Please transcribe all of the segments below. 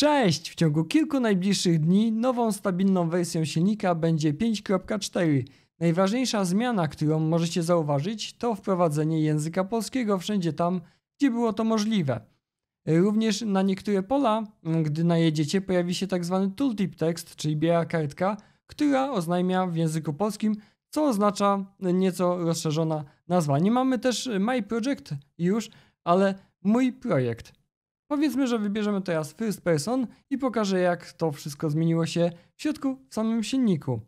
Cześć! W ciągu kilku najbliższych dni nową stabilną wersją silnika będzie 5.4. Najważniejsza zmiana, którą możecie zauważyć, to wprowadzenie języka polskiego wszędzie tam, gdzie było to możliwe. Również na niektóre pola, gdy najedziecie, pojawi się tzw. Tak tooltip tekst, czyli biała kartka, która oznajmia w języku polskim, co oznacza nieco rozszerzona nazwa. Nie mamy też My Project już, ale mój projekt. Powiedzmy, że wybierzemy teraz First Person i pokażę jak to wszystko zmieniło się w środku w samym silniku.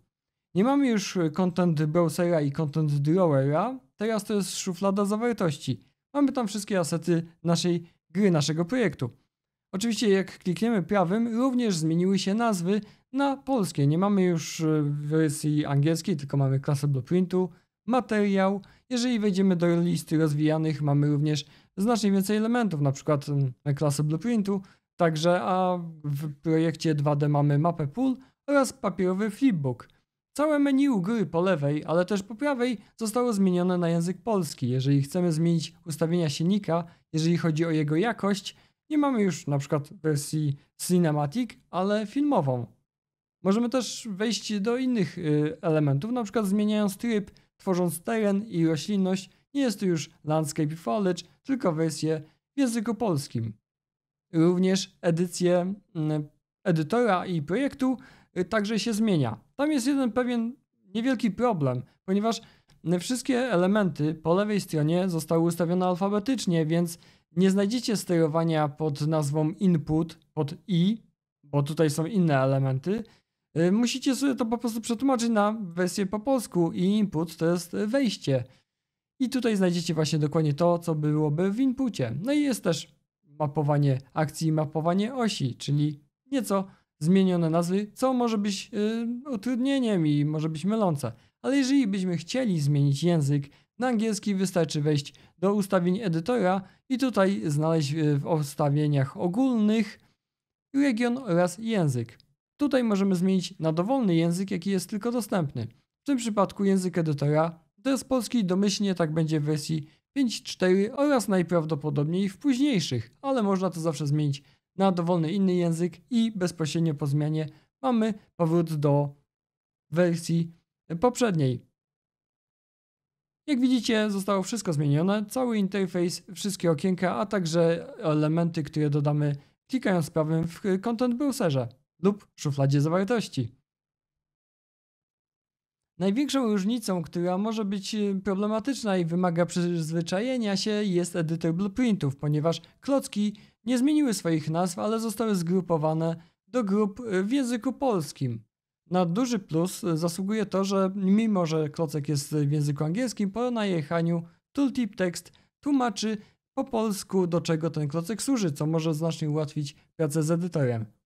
Nie mamy już content browsera i content drawera, teraz to jest szuflada zawartości. Mamy tam wszystkie asety naszej gry, naszego projektu. Oczywiście jak klikniemy prawym, również zmieniły się nazwy na polskie. Nie mamy już e, wersji angielskiej, tylko mamy klasę blueprintu, materiał. Jeżeli wejdziemy do listy rozwijanych, mamy również znacznie więcej elementów, na przykład mm, klasę blueprintu, także a w projekcie 2D mamy mapę pool oraz papierowy flipbook. Całe menu u góry po lewej, ale też po prawej zostało zmienione na język polski. Jeżeli chcemy zmienić ustawienia silnika, jeżeli chodzi o jego jakość, nie mamy już na przykład wersji cinematic, ale filmową. Możemy też wejść do innych y, elementów, na przykład zmieniając tryb Tworząc teren i roślinność, nie jest to już landscape foliage, tylko wersję w języku polskim. Również edycję mm, edytora i projektu y, także się zmienia. Tam jest jeden pewien niewielki problem, ponieważ y, wszystkie elementy po lewej stronie zostały ustawione alfabetycznie, więc nie znajdziecie sterowania pod nazwą input, pod i, bo tutaj są inne elementy, Y, musicie sobie to po prostu przetłumaczyć na wersję po polsku i input to jest wejście. I tutaj znajdziecie właśnie dokładnie to, co byłoby w inpucie. No i jest też mapowanie akcji i mapowanie osi, czyli nieco zmienione nazwy, co może być y, utrudnieniem i może być mylące. Ale jeżeli byśmy chcieli zmienić język na angielski, wystarczy wejść do ustawień edytora i tutaj znaleźć y, w ustawieniach ogólnych region oraz język. Tutaj możemy zmienić na dowolny język, jaki jest tylko dostępny. W tym przypadku język edytora to jest polski, domyślnie tak będzie w wersji 5.4 oraz najprawdopodobniej w późniejszych, ale można to zawsze zmienić na dowolny inny język i bezpośrednio po zmianie mamy powrót do wersji poprzedniej. Jak widzicie, zostało wszystko zmienione, cały interfejs, wszystkie okienka, a także elementy, które dodamy klikając prawym w Content Browserze lub szufladzie zawartości. Największą różnicą, która może być y, problematyczna i wymaga przyzwyczajenia się jest edytor blueprintów, ponieważ klocki nie zmieniły swoich nazw, ale zostały zgrupowane do grup y, w języku polskim. Na duży plus y, zasługuje to, że mimo że klocek jest w języku angielskim, po najechaniu tooltip tekst tłumaczy po polsku do czego ten klocek służy, co może znacznie ułatwić pracę z edytorem.